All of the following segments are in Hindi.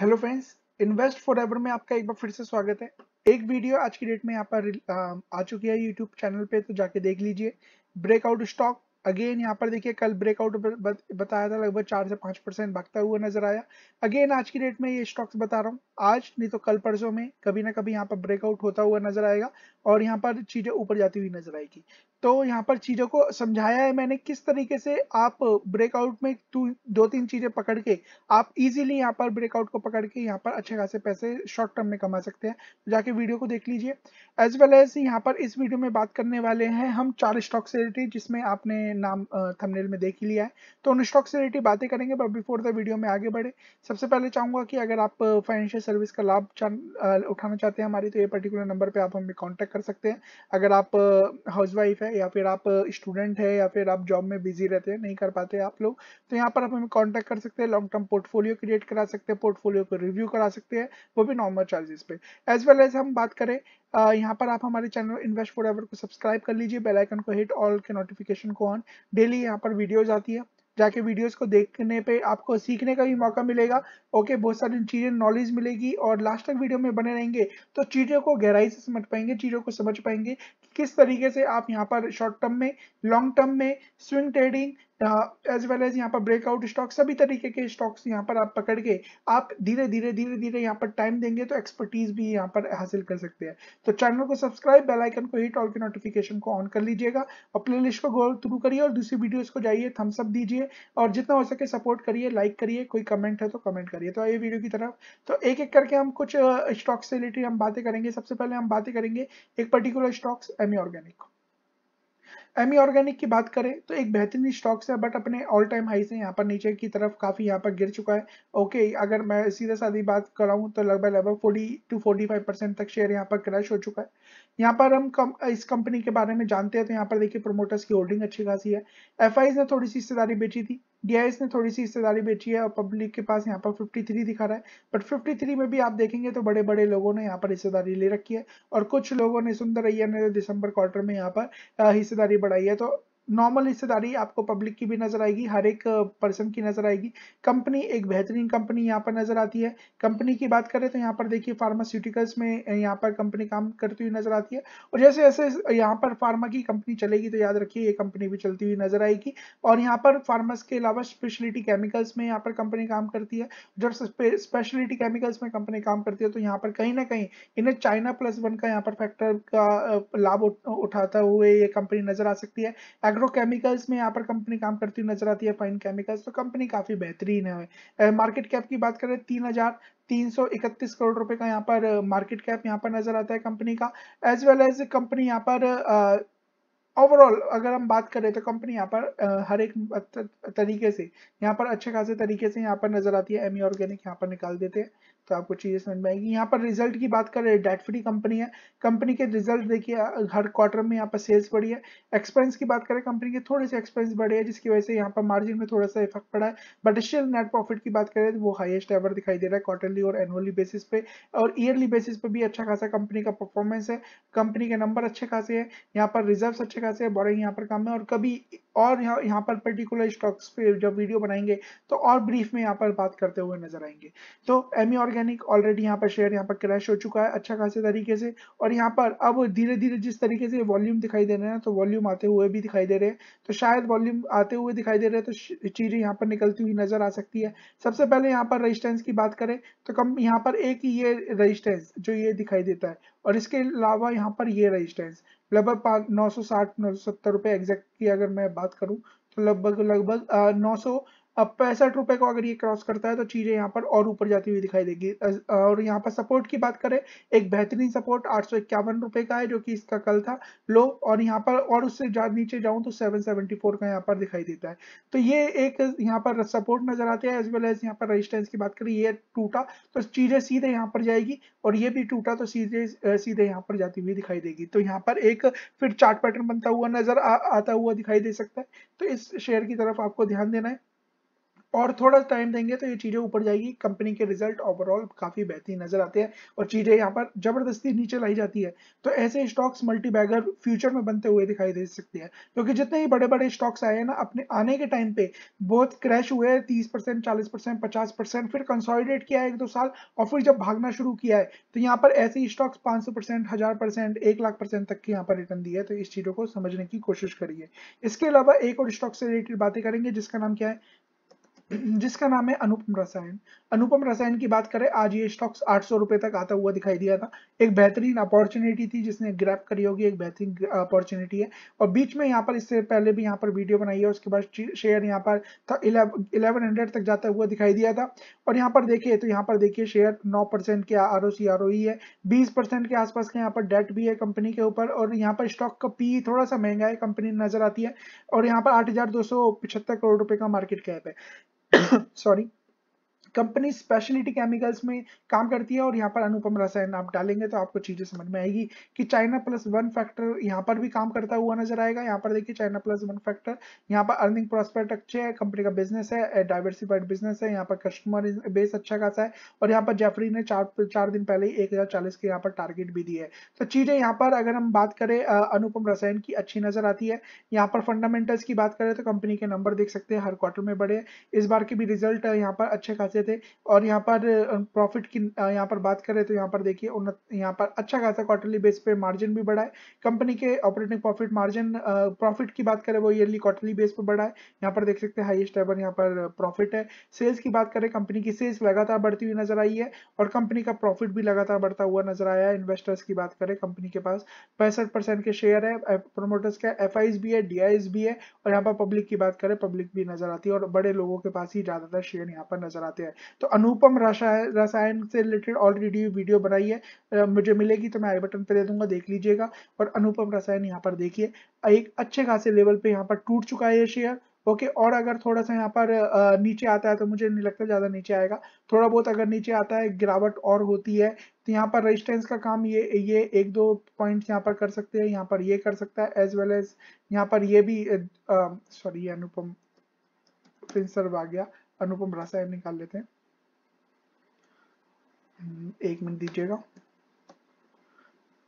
hello friends invest forever में आपका एक बार फिर से स्वागत है एक वीडियो आज की डेट में यहाँ पर आ चुकी है यूट्यूब चैनल पे तो जाके देख लीजिए ब्रेकआउट स्टॉक अगेन यहाँ पर देखिए कल ब्रेकआउट बताया था लगभग चार से पांच परसेंट भागता हुआ नजर आया अगेन आज की डेट में ये स्टॉक्स बता रहा हूँ आज नहीं तो कल परसों में कभी ना कभी यहाँ पर ब्रेकआउट होता हुआ नजर आएगा और यहाँ पर चीजें ऊपर जाती हुई नजर आएगी तो यहाँ पर चीज़ों को समझाया है मैंने किस तरीके से आप ब्रेकआउट में टू दो तीन चीज़ें पकड़ के आप इजीली यहाँ पर ब्रेकआउट को पकड़ के यहाँ पर अच्छे खासे पैसे शॉर्ट टर्म में कमा सकते हैं तो जाके वीडियो को देख लीजिए एज वेल एज यहाँ पर इस वीडियो में बात करने वाले हैं हम चार स्टॉक से रिलेटेड जिसमें आपने नाम थमनेल में देख ही लिया है तो उन स्टॉक से रिलेटेड बातें करेंगे बट बिफोर द वीडियो में आगे बढ़े सबसे पहले चाहूंगा कि अगर आप फाइनेंशियल सर्विस का लाभ उठाना चाहते हैं हमारी तो ये पर्टिकुलर नंबर पर आप हमें कॉन्टैक्ट कर सकते हैं अगर आप हाउस है या फिर आप स्टूडेंट है या फिर आप जॉब में बिजी रहते हैं नहीं कर पाते आप लोग तो यहाँ पर आप हमें कॉन्टेक्ट कर सकते हैं लॉन्ग टर्म पोर्टफोलियो क्रिएट करा सकते हैं पोर्टफोलियो को रिव्यू करा सकते हैं वो भी नॉर्मल चार्जेस पे एज वेल एज हम बात करें Uh, यहाँ पर आप हमारे चैनल इन्वेस्ट फॉर एवर को सब्सक्राइब कर लीजिए बेल आइकन को हिट ऑल के नोटिफिकेशन को ऑन डेली यहाँ पर वीडियोज आती है जाके वीडियोस को देखने पे आपको सीखने का भी मौका मिलेगा ओके बहुत सारी चीज़ें नॉलेज मिलेगी और लास्ट तक वीडियो में बने रहेंगे तो चीज़ों को गहराई से समझ पाएंगे चीज़ों को समझ पाएंगे किस तरीके से आप यहाँ पर शॉर्ट टर्म में लॉन्ग टर्म में swing trading as well as यहाँ पर ब्रेकआउट स्टॉक सभी तरीके के स्टॉक्स यहाँ पर आप पकड़ के आप धीरे धीरे धीरे धीरे यहाँ पर टाइम देंगे तो एक्सपर्टीज भी यहाँ पर हासिल कर सकते हैं तो चैनल को सब्सक्राइब बेल आइकन को हिट ऑल के नोटिफिकेशन को ऑन कर लीजिएगा और प्ले लिस्ट को गोल थ्रू करिए और दूसरी वीडियो को जाइए थम्सअप दीजिए और जितना हो सके सपोर्ट करिए लाइक करिए कोई कमेंट है तो कमेंट करिए तो आइए वीडियो की तरफ तो एक एक करके हम कुछ स्टॉक्स से रिलेटेड हम बातें करेंगे सबसे पहले हम बातें करेंगे एक particular stocks Ami Organic Ami Organic e की बात करें तो एक बेहतरीन स्टॉक्स है बट अपने ऑल टाइम हाई से यहाँ पर नीचे की तरफ काफ़ी यहाँ पर गिर चुका है ओके अगर मैं सीधे साधी बात कराऊँ तो लगभग लगभग 40 टू 45 परसेंट तक शेयर यहाँ पर क्रैश हो चुका है यहाँ पर हम कम, इस कंपनी के बारे में जानते हैं तो यहाँ पर देखिए प्रोमोटर्स की होल्डिंग अच्छी खासी है एफ ने थोड़ी सी हिस्सेदारी बेची थी डी ने थोड़ी सी हिस्सेदारी बेची है और पब्लिक के पास यहाँ पर 53 दिखा रहा है बट 53 में भी आप देखेंगे तो बड़े बड़े लोगों ने यहाँ पर हिस्सेदारी ले रखी है और कुछ लोगों ने सुंदर अय्या ने तो दिसंबर क्वार्टर में यहाँ पर हिस्सेदारी बढ़ाई है तो नॉर्मल हिस्सेदारी आपको पब्लिक की भी नजर आएगी हर एक पर्सन की नजर आएगी कंपनी एक बेहतरीन कंपनी यहाँ पर नजर आती है कंपनी की बात करें तो यहाँ पर देखिए फार्मास्यूटिकल्स में यहाँ पर कंपनी काम करती हुई नजर आती है और जैसे जैसे यहाँ पर फार्मा की कंपनी चलेगी तो याद रखिए ये कंपनी भी चलती हुई नजर आएगी और यहाँ पर फार्मास के अलावा स्पेशलिटी केमिकल्स में यहाँ पर कंपनी काम करती है जब स्पेशलिटी केमिकल्स में कंपनी काम करती है तो यहाँ पर कहीं ना कहीं इन्हें चाइना प्लस वन का यहाँ पर फैक्टर का लाभ उठाता हुए ये कंपनी नजर आ सकती है एग्रोकेमिकल्स में यहाँ पर कंपनी काम करती हुई नजर आती है फाइन केमिकल्स तो कंपनी काफी बेहतरीन है मार्केट कैप की बात करें तीन हजार तीन सौ इकतीस करोड़ रुपए का यहाँ पर मार्केट कैप यहाँ पर नजर आता है कंपनी का एज वेल एज कंपनी यहाँ पर ओवरऑल अगर हम बात करें तो कंपनी यहाँ पर हर एक तरीके से यहाँ पर अच्छे खासे तरीके से यहाँ पर नजर आती है एमी ऑर्गेनिक e यहाँ पर निकाल देते हैं तो आपको चीज़ें समझ में आएगी यहाँ पर रिजल्ट की बात करें डेट फ्री कंपनी है कंपनी के रिजल्ट देखिए हर क्वार्टर में यहाँ पर सेल्स बढ़ी है एक्सपेंस की बात करें कंपनी के थोड़े से एक्सपेंस बढ़े हैं जिसकी वजह से यहाँ पर मार्जिन में थोड़ा सा इफेक्ट पड़ा है बट स्टिल नेट प्रॉफिट की बात करें तो वो हाइएस्ट एवर दिखाई दे रहा है क्वार्टरली और एनुअली बेसिस पे और ईयरली बेसिस पे भी अच्छा खासा कंपनी का परफॉर्मेंस है कंपनी के नंबर अच्छे खासे है यहाँ पर रिजर्व अच्छे से बोरिंग यहाँ पर कम है और कभी और यहाँ यहाँ पर पर्टिकुलर स्टॉक्स पे जब वीडियो बनाएंगे तो और ब्रीफ में यहाँ पर बात करते हुए नजर आएंगे तो एम ऑर्गेनिक ऑलरेडी यहाँ पर शेयर यहाँ पर क्रैश हो चुका है अच्छा खासे तरीके से और यहाँ पर अब धीरे धीरे जिस तरीके से वॉल्यूम दिखाई दे रहे हैं तो वॉल्यूम आते हुए भी दिखाई दे रहे हैं तो शायद वॉल्यूम आते हुए दिखाई दे रहे हैं तो चीजें यहाँ पर निकलती हुई नजर आ सकती है सबसे पहले यहाँ पर रजिस्टेंस की बात करें तो कम यहाँ पर एक ये रजिस्टेंस जो ये दिखाई देता है और इसके अलावा यहाँ पर ये रेजिस्टेंस लगभग नौ सौ साठ नौ सौ सत्तर रुपये एग्जैक्ट की अगर मैं बात करूँ तो लगभग लगभग नौ सौ अब पैंसठ रुपए को अगर ये क्रॉस करता है तो चीजें यहाँ पर और ऊपर जाती हुई दिखाई देगी और यहाँ पर सपोर्ट की बात करें एक बेहतरीन सपोर्ट आठ रुपए का है जो कि इसका कल था लो और यहाँ पर और उससे नीचे जाऊं तो 774 का यहाँ पर दिखाई देता है तो ये एक यहाँ पर सपोर्ट नजर आते हैं एज वेल एज यहाँ पर रजिस्टेंस की बात करें ये टूटा तो चीजें सीधे यहाँ पर जाएगी और ये भी टूटा तो सीधे सीधे यहाँ पर जाती हुई दिखाई देगी तो यहाँ पर एक फिर चार्ट पैटर्न बनता हुआ नजर आता हुआ दिखाई दे सकता है तो इस शेयर की तरफ आपको ध्यान देना है और थोड़ा टाइम देंगे तो ये चीज़ें ऊपर जाएगी कंपनी के रिजल्ट ओवरऑल काफ़ी बेहतरीन नजर आते हैं और चीज़ें यहाँ पर ज़बरदस्ती नीचे लाई जाती है तो ऐसे स्टॉक्स मल्टी बैगर फ्यूचर में बनते हुए दिखाई दे सकते हैं क्योंकि तो जितने ही बड़े बड़े स्टॉक्स आए हैं ना अपने आने के टाइम पे बहुत क्रैश हुए हैं तीस परसेंट चालीस परसेंट पचास परसेंट फिर कंसॉलिडेट किया है एक दो साल और फिर जब भागना शुरू किया है तो यहाँ पर ऐसे स्टॉक्स पांच सौ परसेंट हज़ार परसेंट एक लाख परसेंट तक के यहाँ पर रिटर्न दिया है तो इस चीज़ों को समझने की कोशिश करिए इसके अलावा एक और स्टॉक से रिलेटेड बातें करेंगे जिसका नाम क्या है जिसका नाम है अनुपम रसायन अनुपम रसायन की बात करें आज ये स्टॉक्स आठ सौ रुपए तक आता हुआ दिखाई दिया था एक बेहतरीन अपॉर्चुनिटी थी जिसने ग्रैप करी होगी एक बेहतरीन अपॉर्चुनिटी है और बीच में यहाँ पर इससे पहले भी यहाँ पर वीडियो बनाई है उसके बाद शेयर यहाँ पर इलेवन हंड्रेड तक जाता हुआ दिखाई दिया था और यहाँ पर देखिए तो यहाँ पर देखिए शेयर नौ परसेंट के R O C R O है बीस परसेंट के आसपास का यहाँ पर डेट भी है कंपनी के ऊपर और यहाँ पर स्टॉक का पी थोड़ा सा महंगा है कंपनी नजर आती है और यहाँ पर आठ हजार दो सौ पिछहत्तर करोड़ रुपए का मार्केट कैप है sorry कंपनी स्पेशलिटी केमिकल्स में काम करती है और यहाँ पर अनुपम रसायन आप डालेंगे तो आपको चीजें समझ में आएगी कि चाइना प्लस वन फैक्टर यहाँ पर भी काम करता हुआ नजर आएगा यहाँ पर देखिए चाइना प्लस वन फैक्टर यहाँ पर अर्निंग प्रोस्पेक्ट अच्छे है कंपनी का बिजनेस है डाइवर्सिफाइड बिजनेस है यहाँ पर कस्टमर बेस अच्छा खासा है और यहाँ पर जेफरी ने चार चार दिन पहले ही एक के यहाँ पर टारगेट भी दी है तो चीजें यहाँ पर अगर हम बात करें अनुपम रसायन की अच्छी नजर आती है यहाँ पर फंडामेंटल्स की बात करें तो कंपनी के नंबर देख सकते हैं हर क्वार्टर में बढ़े इस बार के भी रिजल्ट यहाँ पर अच्छे खासे थे और यहाँ पर प्रॉफिट की यहाँ पर बात करें तो यहाँ पर देखिए यहाँ पर अच्छा खासा क्वार्टरली बेस पे मार्जिन भी बढ़ा है कंपनी के ऑपरेटिंग प्रॉफिट मार्जिन प्रॉफिट की बात करें वो ईयरली क्वार्टरली बेस पर बढ़ा है यहाँ पर देख सकते हैं हाइएस्ट एवर यहाँ पर प्रॉफिट है सेल्स की बात करें कंपनी की सेल्स लगातार बढ़ती हुई नजर आई है और कंपनी का प्रॉफिट भी लगातार बढ़ता हुआ नजर आया है इन्वेस्टर्स की बात करें कंपनी के पास पैंसठ परसेंट के शेयर है प्रोमोटर्स का एफ भी है डी भी है और यहाँ पर पब्लिक की बात करें पब्लिक भी नजर आती है और बड़े लोगों के पास ही ज्यादातर शेयर यहाँ पर नजर आते हैं तो अनुपम रसायन से रिलेटेड ऑलरेडी वीडियो बनाई है मुझे मिलेगी तो मैं आई बटन पर दे दूंगा देख लीजिएगा और अनुपम रसायन यहाँ पर देखिए एक अच्छे खासे लेवल पे यहाँ पर टूट चुका है ये शेयर ओके और अगर थोड़ा सा यहाँ पर नीचे आता है तो मुझे नहीं लगता ज़्यादा नीचे आएगा थोड़ा बहुत अगर नीचे आता है गिरावट और होती है तो यहाँ पर रेजिस्टेंस का काम ये ये एक दो पॉइंट्स यहाँ पर कर सकते हैं यहाँ पर ये कर सकता है एज वेल एज यहाँ पर ये भी सॉरी अनुपम प्रिंसर्व आ गया अनुपम रासायन निकाल लेते हैं हम्म, एक मिनट दीजिएगा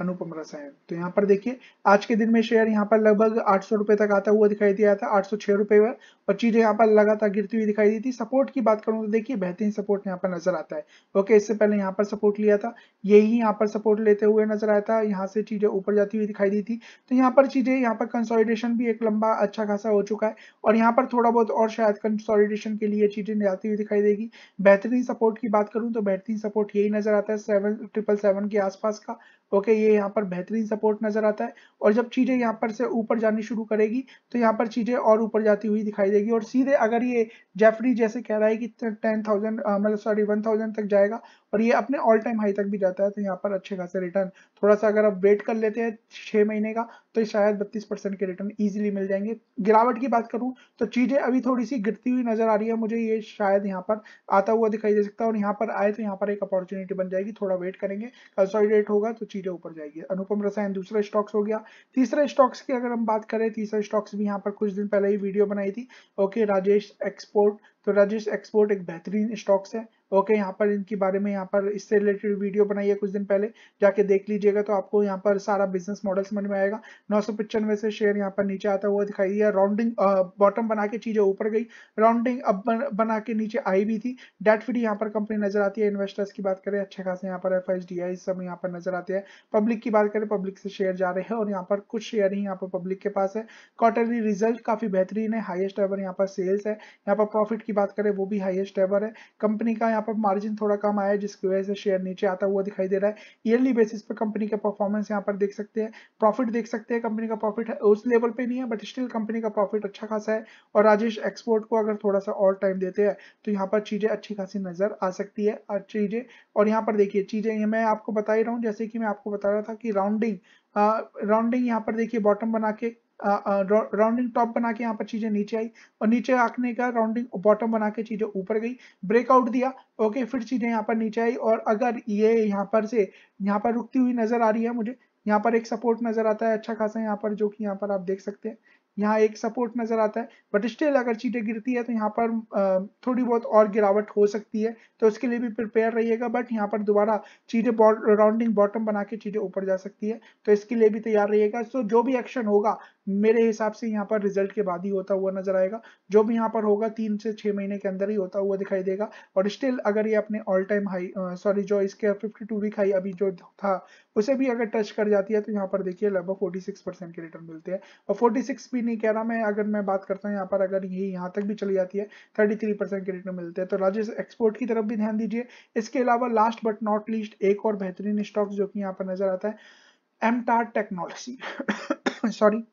अनुपम रसायन तो यहाँ पर देखिए आज के दिन में शेयर यहाँ पर लगभग आठ सौ रुपए तक आता हुआ दिखाई दिया था आठ सौ छह रुपए और चीजें यहाँ पर लगातार गिरती हुई दिखाई दी थी सपोर्ट की बात करूँ तो देखिए बेहतरीन सपोर्ट यहाँ पर नजर आता है ओके इससे पहले यहाँ पर सपोर्ट लिया था यही यहाँ पर सपोर्ट लेते हुए नजर आया था यहाँ से चीजें ऊपर जाती हुई दिखाई दी थी तो यहाँ पर चीजें यहाँ पर कंसोलिडेशन भी एक लंबा अच्छा खासा हो चुका है और यहाँ पर थोड़ा बहुत और शायद कंसोलिडेशन के लिए चीजें जाती हुई दिखाई देगी बेहतरीन सपोर्ट की बात करूँ तो बेहतरीन सपोर्ट यही नजर आता है सेवन ट्रिपल सेवन के आसपास का ओके ये यहाँ पर बेहतरीन सपोर्ट नजर आता है और जब चीजें यहाँ पर से ऊपर जानी शुरू करेगी तो यहाँ पर चीजें और ऊपर जाती हुई दिखाई देगी और सीधे अगर ये जेफरी जैसे कह रहा है कि टेन थाउजेंड मतलब सॉरी वन थाउजेंड तक जाएगा और ये अपने ऑल टाइम हाई तक भी जाता है तो यहाँ पर अच्छे खासे रिटर्न थोड़ा सा अगर आप वेट कर लेते हैं छह महीने का तो शायद बत्तीस परसेंट के रिटर्न इजीली मिल जाएंगे गिरावट की बात करूं तो चीज़ें अभी थोड़ी सी गिरती हुई नजर आ रही है मुझे ये शायद यहाँ पर आता हुआ दिखाई दे सकता है और यहाँ पर आए तो यहाँ पर एक अपॉर्चुनिटी बन जाएगी थोड़ा वेट करेंगे कंसोलिडेट होगा तो चीज़ें ऊपर जाएगी अनुपम रसायन दूसरा स्टॉक्स हो गया तीसरे स्टॉक्स की अगर हम बात करें तीसरे स्टॉक्स भी यहाँ पर कुछ दिन पहले ही वीडियो बनाई थी ओके राजेश एक्सपोर्ट तो राजेश एक्सपोर्ट एक बेहतरीन स्टॉक्स है ओके यहाँ पर इनके बारे में यहाँ पर इससे रिलेटेड वीडियो बनाई है कुछ दिन पहले जाके देख लीजिएगा तो आपको यहाँ पर सारा बिजनेस मॉडल समझ में आएगा नौ से शेयर यहाँ पर नीचे आता हुआ दिखाई दिया राउंडिंग बॉटम बना के चीजें ऊपर गई राउंडिंग अब बना के नीचे आई भी थी डेट फ्री यहाँ पर कंपनी नजर आती है इन्वेस्टर्स की बात करें अच्छे खास यहाँ पर एफ एस डी आई सब यहाँ पर नजर आते हैं पब्लिक की बात करें पब्लिक से शेयर जा रहे हैं और यहाँ पर कुछ शेयर ही यहाँ पर पब्लिक के पास है क्वार्टरली रिजल्ट काफी बेहतरीन है हाइएस्ट एवर यहाँ पर सेल्स है यहाँ पर प्रॉफिट की की बात करें वो भी हाईएस्ट एवर है कंपनी का यहाँ पर मार्जिन थोड़ा कम आया है जिसकी वजह से शेयर नीचे आता हुआ दिखाई दे रहा है ईयरली बेसिस पर कंपनी का परफॉर्मेंस यहाँ पर देख सकते हैं प्रॉफिट देख सकते हैं कंपनी का प्रॉफिट उस लेवल पे नहीं है बट स्टिल कंपनी का प्रॉफिट अच्छा खासा है और राजेश एक्सपोर्ट को अगर थोड़ा सा और टाइम देते हैं तो यहाँ पर चीजें अच्छी खासी नजर आ सकती है चीजें और यहाँ पर देखिए चीजें मैं आपको बता ही रहा हूँ जैसे कि मैं आपको बता रहा था कि राउंडिंग राउंडिंग uh, यहाँ पर देखिए बॉटम बना के राउंडिंग टॉप बना के यहाँ पर चीजें नीचे आई और नीचे आने का राउंडिंग बॉटम बना के चीजें ऊपर गई ब्रेकआउट दिया ओके फिर चीजें यहाँ पर नीचे आई और अगर ये यहाँ पर से यहाँ पर रुकती हुई नजर आ रही है मुझे यहाँ पर एक सपोर्ट नजर आता है अच्छा खासा यहाँ पर जो कि यहाँ पर आप देख सकते हैं यहाँ एक सपोर्ट नजर आता है बट स्टिल अगर चीजें गिरती है तो यहाँ पर थोड़ी बहुत और गिरावट हो सकती है तो उसके लिए भी प्रिपेयर रहिएगा बट यहाँ पर दोबारा चीजें राउंडिंग बॉटम बना के चीजें ऊपर जा सकती है तो इसके लिए भी तैयार रहिएगा सो जो भी एक्शन होगा मेरे हिसाब से यहाँ पर रिजल्ट के बाद ही होता हुआ नजर आएगा जो भी यहाँ पर होगा तीन से छह महीने के अंदर ही होता हुआ दिखाई देगा और स्टिल अगर ये अपने ऑल टाइम हाई सॉरी जो इसके 52 वीक हाई अभी जो था उसे भी अगर टच कर जाती है तो यहाँ पर देखिए लगभग 46 परसेंट के रिटर्न मिलते हैं और 46 भी नहीं कह रहा मैं अगर मैं बात करता हूँ यहाँ पर अगर यही यहाँ तक भी चली जाती है थ्री परसेंट के रिटर्न मिलते हैं तो राजेश एक्सपोर्ट की तरफ भी ध्यान दीजिए इसके अलावा लास्ट बट नॉट लीस्ट एक और बेहतरीन स्टॉक जो कि यहाँ पर नजर आता है MTAR technology sorry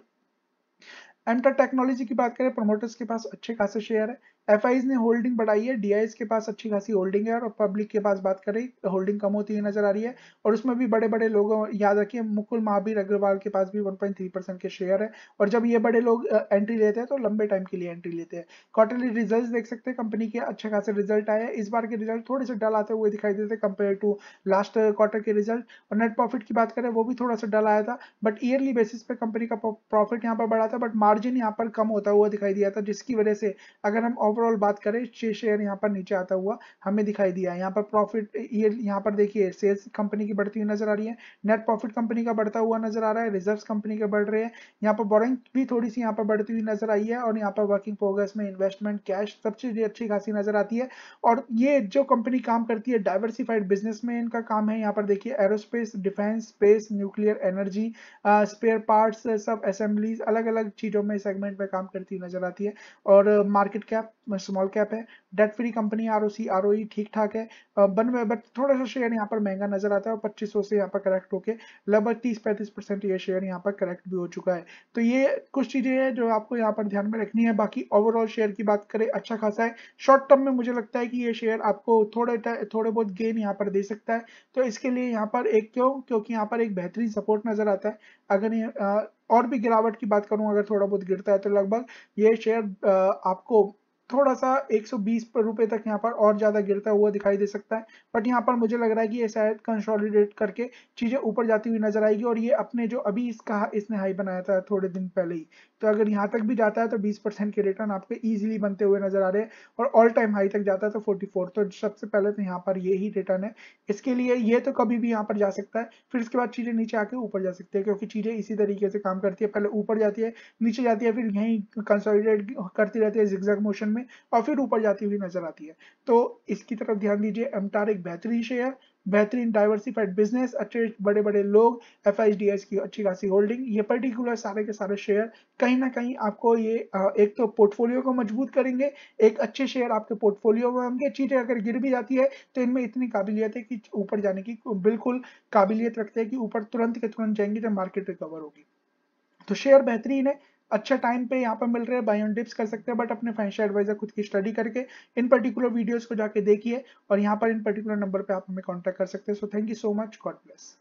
MTAR technology की बात करें प्रमोटर्स के पास अच्छे खासे शेयर है एफ ने होल्डिंग बढ़ाई है डी के पास अच्छी खासी होल्डिंग है और पब्लिक के पास बात करें होल्डिंग कम होती हुई नजर आ रही है और उसमें भी बड़े बड़े लोगों याद रखिए मुकुल महावीर अग्रवाल के पास भी 1.3 परसेंट के शेयर है और जब ये बड़े लोग एंट्री लेते हैं तो लंबे टाइम के लिए एंट्री लेते हैं क्वार्टरली रिजल्ट देख सकते हैं कंपनी के अच्छे खासे रिजल्ट आए इस बार के रिजल्ट थोड़े से डल आते हुए दिखाई देते कंपेयर टू लास्ट क्वार्टर के रिजल्ट और नेट प्रॉफिट की बात करें वो भी थोड़ा सा डल आया था बट ईयरली बेसिस पे कंपनी का प्रॉफिट यहाँ पर बढ़ा था बट मार्जिन यहाँ पर कम होता हुआ दिखाई दिया था जिसकी वजह से अगर हम ओवरऑल बात करें छह शेयर यहाँ पर नीचे आता हुआ हमें दिखाई दिया यहाँ पर प्रॉफिट ये यहाँ पर देखिए सेल्स कंपनी की बढ़ती हुई नजर आ रही है नेट प्रॉफिट कंपनी का बढ़ता हुआ नजर आ रहा है रिजर्व कंपनी के बढ़ रहे हैं यहाँ पर बोरिंग भी थोड़ी सी यहाँ पर बढ़ती हुई नजर आई है और यहाँ पर वर्किंग प्रोग्रेस में इन्वेस्टमेंट कैश सब चीज अच्छी खासी नजर आती है और ये जो कंपनी काम करती है डाइवर्सिफाइड बिजनेस में इनका काम है यहाँ पर देखिए aerospace defence space nuclear energy spare parts सब असेंबलीज अलग अलग चीज़ों में सेगमेंट में काम करती नजर आती है और मार्केट कैप स्मॉल कैप है debt free company R O C R O ठीक ठाक है बन में बट थोड़ा सा शेयर यहाँ पर महंगा नजर आता है और पच्चीस से यहाँ पर करेक्ट होके लगभग तीस पैंतीस परसेंट ये शेयर यहाँ पर करेक्ट भी हो चुका है तो ये कुछ चीजें हैं जो आपको यहाँ पर ध्यान में रखनी है बाकी ओवरऑल शेयर की बात करें अच्छा खासा है शॉर्ट टर्म में मुझे लगता है कि ये शेयर आपको थोड़े थोड़े बहुत गेन यहाँ पर दे सकता है तो इसके लिए यहाँ पर एक क्यों क्योंकि यहाँ पर एक बेहतरीन सपोर्ट नजर आता है अगर ये और भी गिरावट की बात करूं अगर थोड़ा बहुत गिरता है तो लगभग ये शेयर आपको थोड़ा सा 120 रुपए तक यहाँ पर और ज़्यादा गिरता हुआ दिखाई दे सकता है बट यहाँ पर मुझे लग रहा है कि ये शायद कंसोलिडेट करके चीज़ें ऊपर जाती हुई नजर आएगी और ये अपने जो अभी इसका इसने हाई बनाया था थोड़े दिन पहले ही तो अगर यहाँ तक भी जाता है तो 20 परसेंट के रिटर्न आपके इजिली बनते हुए नजर आ रहे हैं और ऑल टाइम हाई तक जाता है तो फोर्टी तो सबसे पहले तो यहाँ पर ये ही रिटर्न है इसके लिए ये तो कभी भी यहाँ पर जा सकता है फिर इसके बाद चीज़ें नीचे आके ऊपर जा सकती है क्योंकि चीज़ें इसी तरीके से काम करती है पहले ऊपर जाती है नीचे जाती है फिर यही कंसोलिडेट करती रहती है जिक्जैक मोशन में और फिर ऊपर जाती हुई नजर आती है तो इसकी तरफ ध्यान दीजिए एमटार एक बेहतरीन शेयर बेहतरीन डाइवर्सिफाइड बिजनेस अच्छे बड़े बड़े लोग एफ की अच्छी खासी होल्डिंग ये पर्टिकुलर सारे के सारे शेयर कहीं ना कहीं आपको ये एक तो पोर्टफोलियो को मजबूत करेंगे एक अच्छे शेयर आपके पोर्टफोलियो में होंगे चीजें अगर गिर भी जाती है तो इनमें इतनी काबिलियत है कि ऊपर जाने की बिल्कुल काबिलियत रखते हैं कि ऊपर तुरंत के तुरंत जाएंगे जब मार्केट रिकवर होगी तो शेयर बेहतरीन है अच्छे टाइम पे यहाँ पर मिल रहे हैं बाय ऑन डिप्स कर सकते हैं बट अपने फाइनेंशियल एडवाइजर खुद की स्टडी करके इन पर्टिकुलर वीडियोस को जाके देखिए और यहाँ पर इन पर्टिकुलर नंबर पर आप हमें कॉन्टैक्ट कर सकते हैं so thank you so much God bless